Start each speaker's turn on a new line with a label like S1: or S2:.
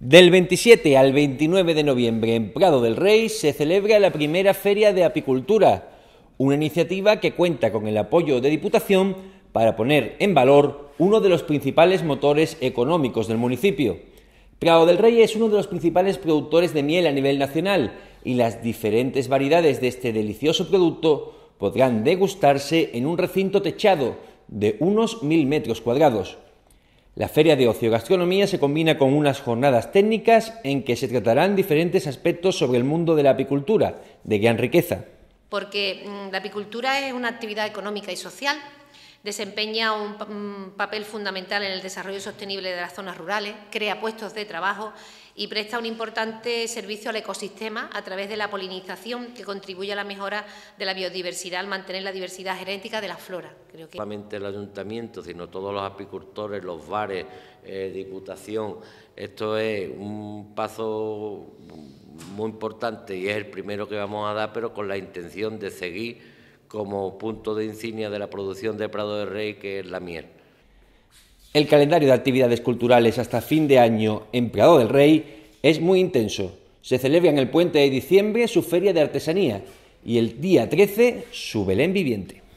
S1: Del 27 al 29 de noviembre en Prado del Rey se celebra la primera Feria de Apicultura, una iniciativa que cuenta con el apoyo de Diputación para poner en valor uno de los principales motores económicos del municipio. Prado del Rey es uno de los principales productores de miel a nivel nacional y las diferentes variedades de este delicioso producto podrán degustarse en un recinto techado de unos mil metros cuadrados. La feria de ocio gastronomía se combina con unas jornadas técnicas en que se tratarán diferentes aspectos sobre el mundo de la apicultura, de gran riqueza.
S2: Porque mm, la apicultura es una actividad económica y social desempeña un, papel fundamental en el desarrollo sostenible de las zonas rurales, crea puestos de trabajo y presta un importante servicio al ecosistema a través de la polinización que contribuye a la mejora de la biodiversidad al mantener la diversidad genética de la flora. Creo que...
S3: solamente el ayuntamiento, sino todos los apicultores, los bares, eh, diputación. Esto es un paso muy importante y es el primero que vamos a dar, pero con la intención de seguir como punto de insignia de la producción de Prado del Rey, que es la miel.
S1: El calendario de actividades culturales hasta fin de año en Prado del Rey es muy intenso. Se celebra en el puente de diciembre su feria de artesanía y el día 13 su Belén viviente.